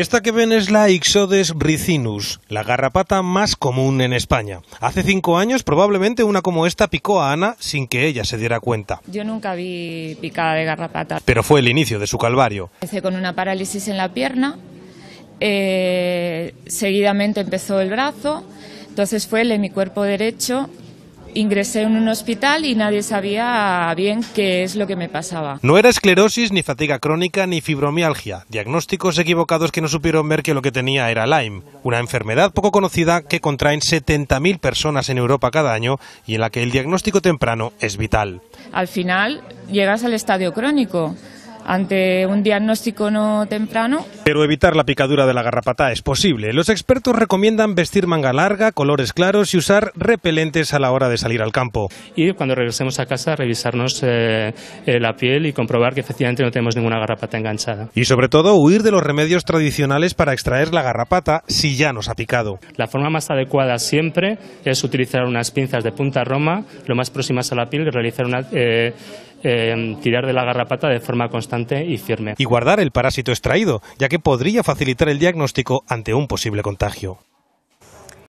Esta que ven es la Ixodes ricinus, la garrapata más común en España. Hace cinco años probablemente una como esta picó a Ana sin que ella se diera cuenta. Yo nunca vi picada de garrapata. Pero fue el inicio de su calvario. Empecé con una parálisis en la pierna, eh, seguidamente empezó el brazo, entonces fue el de mi cuerpo derecho ingresé en un hospital y nadie sabía bien qué es lo que me pasaba. No era esclerosis, ni fatiga crónica, ni fibromialgia. Diagnósticos equivocados que no supieron ver que lo que tenía era Lyme, una enfermedad poco conocida que contraen 70.000 personas en Europa cada año y en la que el diagnóstico temprano es vital. Al final llegas al estadio crónico ante un diagnóstico no temprano. Pero evitar la picadura de la garrapata es posible. Los expertos recomiendan vestir manga larga, colores claros y usar repelentes a la hora de salir al campo. Y cuando regresemos a casa, revisarnos eh, eh, la piel y comprobar que efectivamente no tenemos ninguna garrapata enganchada. Y sobre todo, huir de los remedios tradicionales para extraer la garrapata si ya nos ha picado. La forma más adecuada siempre es utilizar unas pinzas de punta roma, lo más próximas a la piel, y realizar una. Eh, Em, tirar de la garrapata de forma constante y firme. Y guardar el parásito extraído, ya que podría facilitar el diagnóstico ante un posible contagio.